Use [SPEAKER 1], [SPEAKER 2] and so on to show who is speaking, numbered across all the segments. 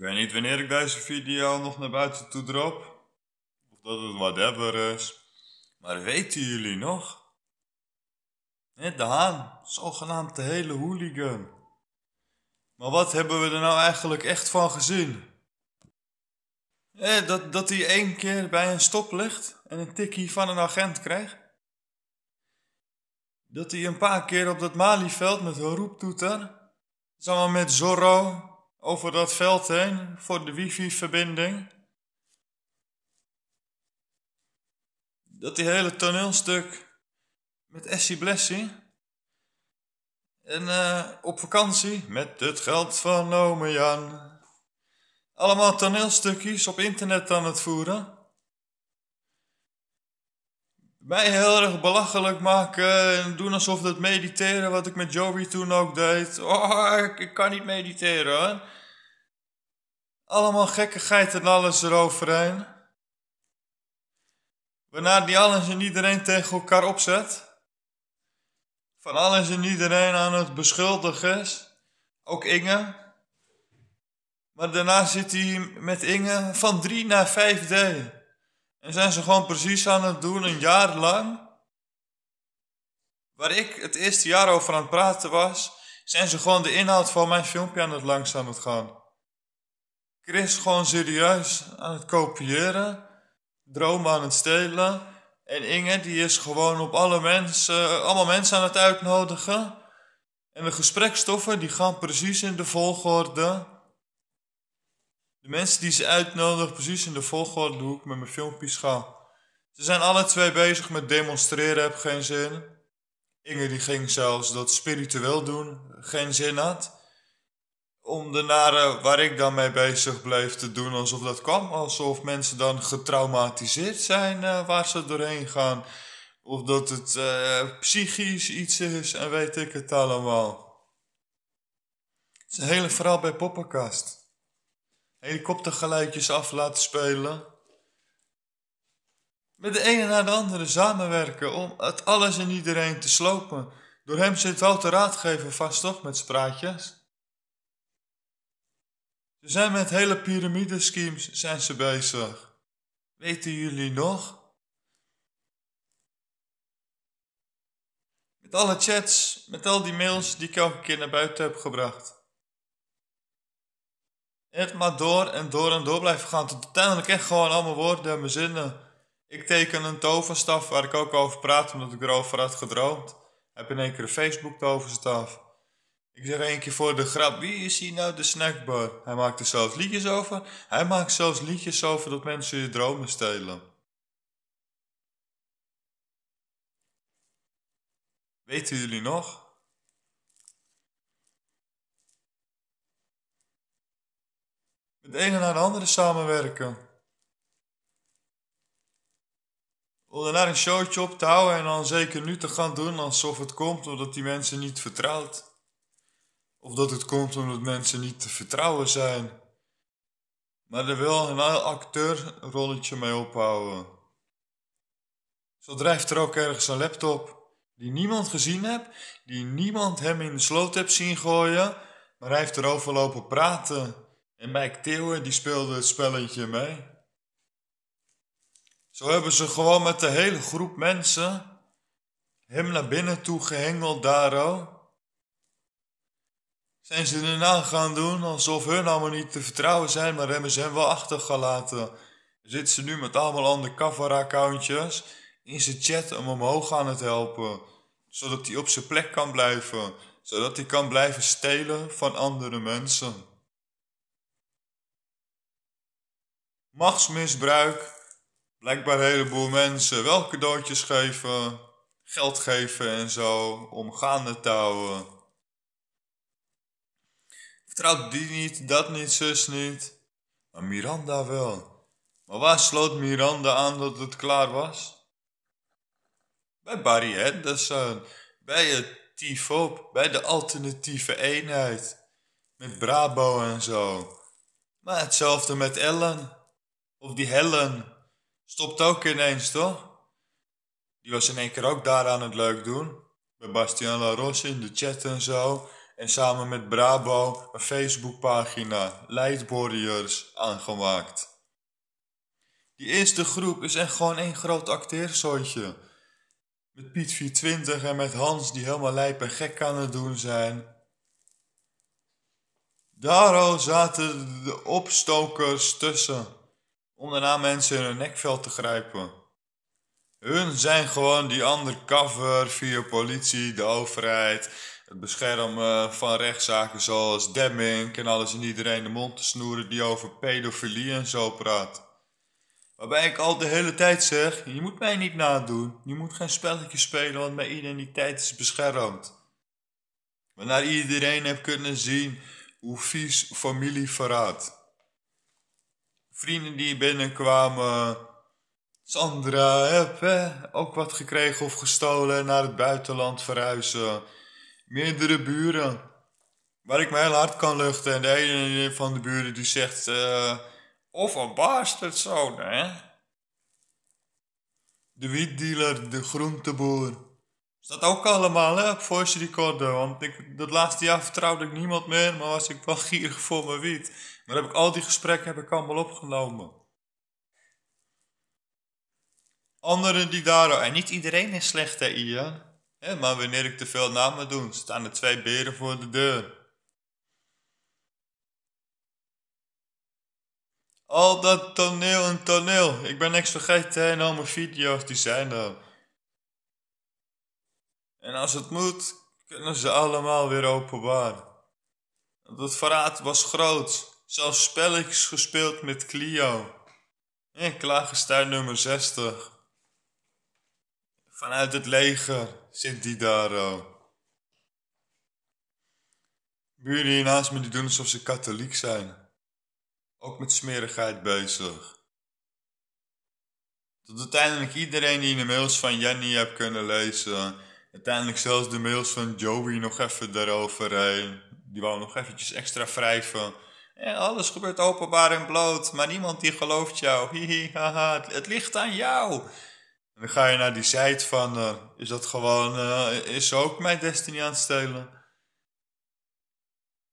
[SPEAKER 1] Ik weet niet wanneer ik deze video nog naar buiten toe drop. Of dat het whatever is. Maar weten jullie nog? Net de Haan, zogenaamd de hele hooligan. Maar wat hebben we er nou eigenlijk echt van gezien? Eh, dat, dat hij één keer bij een stoplicht en een tikkie van een agent krijgt. Dat hij een paar keer op dat Malieveld met een roeptoeter, samen met Zorro, over dat veld heen voor de wifi-verbinding. Dat die hele toneelstuk met Essie Blessie. En eh, op vakantie met het geld van ome Jan. Allemaal toneelstukjes op internet aan het voeren mij heel erg belachelijk maken en doen alsof dat mediteren wat ik met Joey toen ook deed. Oh, ik, kan niet mediteren. Allemaal gekkigheid en alles eroverheen. Waarna die alles en iedereen tegen elkaar opzet. Van alles en iedereen aan het beschuldigen is. Ook Inge. Maar daarna zit hij met Inge van 3 naar 5 dagen. En zijn ze gewoon precies aan het doen een jaar lang. Waar ik het eerste jaar over aan het praten was, zijn ze gewoon de inhoud van mijn filmpje aan het langs aan het gaan. Chris gewoon serieus aan het kopiëren, dromen aan het stelen. En Inge die is gewoon op alle mensen, eh, allemaal mensen aan het uitnodigen. En de gesprekstoffen die gaan precies in de volgorde de mensen die ze uitnodigen precies in de volgorde hoe ik met mijn filmpjes ga. Ze zijn alle twee bezig met demonstreren, heb geen zin. Inge die ging zelfs dat spiritueel doen, geen zin had. Om de nare waar ik dan mee bezig bleef te doen alsof dat kwam. Alsof mensen dan getraumatiseerd zijn eh, waar ze doorheen gaan. Of dat het eh, psychisch iets is en weet ik het allemaal. Het is een hele verhaal bij Poppenkast helikoptergeluidjes af laten spelen. Met de ene na de andere samenwerken om het alles en iedereen te slopen. Door hem zit wel te raadgeven vast toch met spraatjes. Ze zijn met hele piramideschemes zijn ze bezig. Weten jullie nog? Met alle chats, met al die mails die ik elke keer naar buiten heb gebracht het maar door en door en door blijven gaan. Tot uiteindelijk echt gewoon al mijn woorden en mijn zinnen. Ik teken een toverstaf waar ik ook over praat, omdat ik erover had gedroomd. Heb in één keer een Facebook toverstaf. Ik zeg één keer voor de grap, wie is hier nou de snackbar? Hij maakt er zelfs liedjes over. Hij maakt zelfs liedjes over dat mensen je dromen stelen. Weten jullie nog? met ene naar de andere samenwerken. Om daarna een showtje op te houden en dan zeker nu te gaan doen alsof het komt omdat die mensen niet vertrouwt. Of dat het komt omdat mensen niet te vertrouwen zijn. Maar er wil een acteurrolletje mee ophouden. Zo drijft er ook ergens een laptop die niemand gezien heeft, die niemand hem in de sloot heeft zien gooien, maar hij heeft erover lopen praten. En Mike Theeuwen die speelde het spelletje mee. Zo hebben ze gewoon met de hele groep mensen hem naar binnen toe gehengeld al. Zijn ze daarna gaan doen alsof hun allemaal niet te vertrouwen zijn, maar hebben ze hem wel achtergelaten. Zitten ze nu met allemaal andere cover accountjes in zijn chat om omhoog aan het helpen. Zodat hij op zijn plek kan blijven. Zodat hij kan blijven stelen van andere mensen. machtsmisbruik. Blijkbaar een heleboel mensen wel cadeautjes geven, geld geven en zo, om gaande te houden. Vertrouwt die niet, dat niet, zus niet. Maar Miranda wel. Maar waar sloot Miranda aan dat het klaar was? Bij Barry Henderson, bij het TIFOP, bij de alternatieve eenheid. Met Brabo en zo. Maar hetzelfde met Ellen. Of die Helen stopt ook ineens, toch? Die was in één keer ook daar aan het leuk doen. met Bastian La Rosse in de chat en zo. En samen met Brabo een Facebookpagina Light aangemaakt. Die eerste groep is echt gewoon één groot acteersoontje. Met Piet 420 en met Hans die helemaal lijp en gek aan het doen zijn. Daar al zaten de opstokers tussen om daarna mensen in hun nekveld te grijpen. Hun zijn gewoon die undercover via politie, de overheid, het beschermen van rechtszaken zoals Demming en alles en iedereen de mond te snoeren die over pedofilie en zo praat. Waarbij ik al de hele tijd zeg: je moet mij niet nadoen, je moet geen spelletje spelen, want mijn identiteit is beschermd. Waarna iedereen heb kunnen zien hoe vies familieverraad vrienden die binnenkwamen. Sandra, heb hè, ook wat gekregen of gestolen naar het buitenland verhuizen. Meerdere buren. Waar ik me heel hard kan luchten. En de ene van de buren die zegt... Eh, of een zo hè? De wietdealer, de groenteboer. Staat ook allemaal, hè, op voice recorder. Want ik, dat laatste jaar vertrouwde ik niemand meer, maar was ik wel gierig voor mijn wiet. Maar heb ik al die gesprekken heb ik allemaal opgenomen. Anderen die daar... En niet iedereen is slecht, hè, Ian? maar wanneer ik te veel namen doe, staan er twee beren voor de deur. Al dat toneel en toneel. Ik ben niks vergeten en al mijn video's die zijn er. En als het moet, kunnen ze allemaal weer openbaar. Dat verraad was groot, zelfs spelletjes gespeeld met Clio. En klagenstuin nummer 60. Vanuit het leger zit die daar al. Buren hier naast me die doen alsof ze katholiek zijn. Ook met smerigheid bezig. Tot uiteindelijk iedereen die in de mails van Jenny heb kunnen lezen uiteindelijk zelfs de mails van Joey nog even daarover. die wou nog eventjes extra wrijven. alles gebeurt openbaar en bloot, maar niemand die gelooft jou. haha, het, ligt aan jou. En dan ga je naar die site van, eh, is dat gewoon, eh, is ze ook mijn Destiny aan het stelen?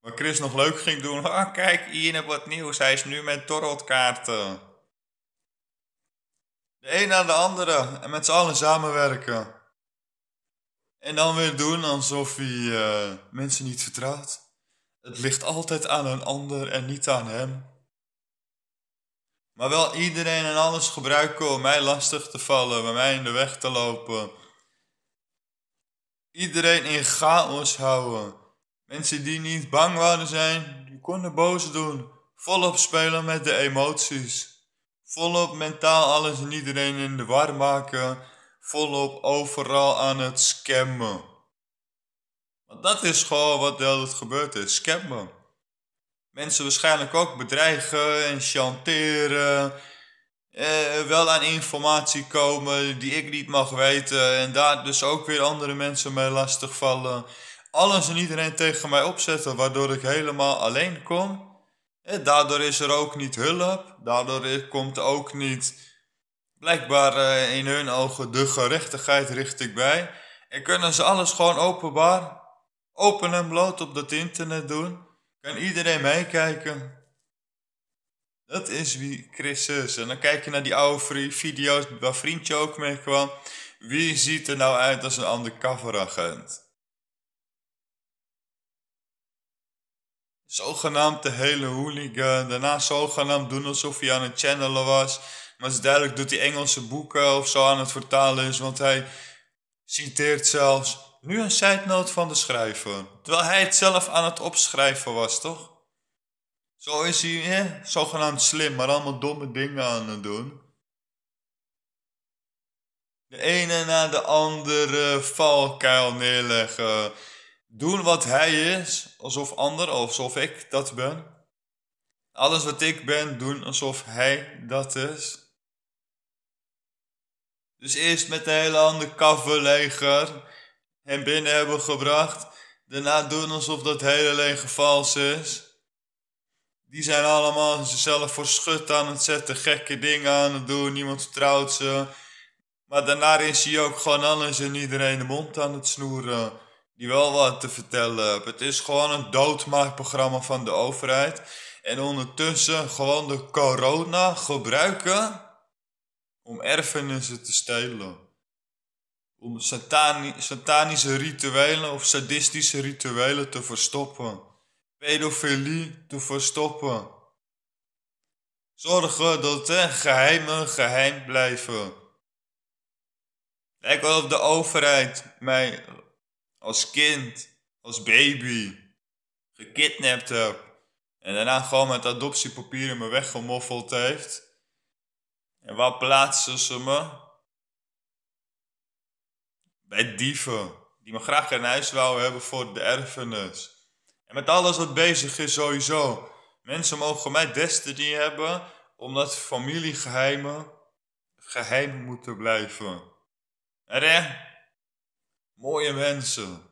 [SPEAKER 1] Wat Chris nog leuk ging doen, oh, kijk, Ian heeft wat nieuws, hij is nu met torodkaarten. De een na de andere en met z'n allen samenwerken. En dan weer doen alsof hij eh, mensen niet vertrouwt. Het ligt altijd aan een ander en niet aan hem. Maar wel iedereen en alles gebruiken om mij lastig te vallen, bij mij in de weg te lopen. Iedereen in chaos houden. Mensen die niet bang waren zijn, die konden boos doen. Volop spelen met de emoties. Volop mentaal alles en iedereen in de war maken volop overal aan het scammen. Want dat is gewoon wat de hele gebeurd is, scammen. Mensen waarschijnlijk ook bedreigen en chanteren. Eh, wel aan informatie komen die ik niet mag weten. En daar dus ook weer andere mensen mee lastigvallen. Alles en iedereen tegen mij opzetten, waardoor ik helemaal alleen kom. Eh, daardoor is er ook niet hulp. Daardoor komt ook niet blijkbaar eh, in hun ogen de gerechtigheid richt ik bij. En kunnen ze alles gewoon openbaar, open en bloot op dat internet doen. Kan iedereen meekijken. Dat is wie Christus. En dan kijk je naar die oude video's waar Vriendje ook mee kwam. Wie ziet er nou uit als een undercover agent? Zogenaamd de hele hooligan. Daarna zogenaamd doen alsof hij aan het channelen was. Maar het is duidelijk dat hij Engelse boeken of zo aan het vertalen is, want hij citeert zelfs nu een zijtnoot van de schrijver. Terwijl hij het zelf aan het opschrijven was, toch? Zo is hij zogenaamd slim, maar allemaal domme dingen aan het doen. De ene na de andere valkuil neerleggen. Doen wat hij is, alsof ander, alsof ik dat ben. Alles wat ik ben, doen alsof hij dat is. Dus eerst met de hele andere kafferleger hem binnen hebben gebracht. Daarna doen alsof dat hele leger vals is. Die zijn allemaal zichzelf voor schut aan het zetten, gekke dingen aan het doen, niemand vertrouwt ze. Maar daarna is hij ook gewoon alles en iedereen de mond aan het snoeren. Die wel wat te vertellen hebben. Het is gewoon een doodmaakprogramma van de overheid. En ondertussen gewoon de corona gebruiken om erfenissen te stelen, om satanische rituelen of sadistische rituelen te verstoppen, pedofilie te verstoppen. Zorgen dat de geheimen geheim blijven. Lijkt wel op de overheid mij als kind, als baby, gekidnapt heb. En daarna gewoon met adoptiepapieren me weggemoffeld heeft. En waar plaatsen ze me? Bij dieven, die me graag geen huis wouden hebben voor de erfenis. En met alles wat bezig is sowieso. Mensen mogen mij destiny hebben, omdat familiegeheimen geheim moeten blijven. Er, hè? Mooie mensen.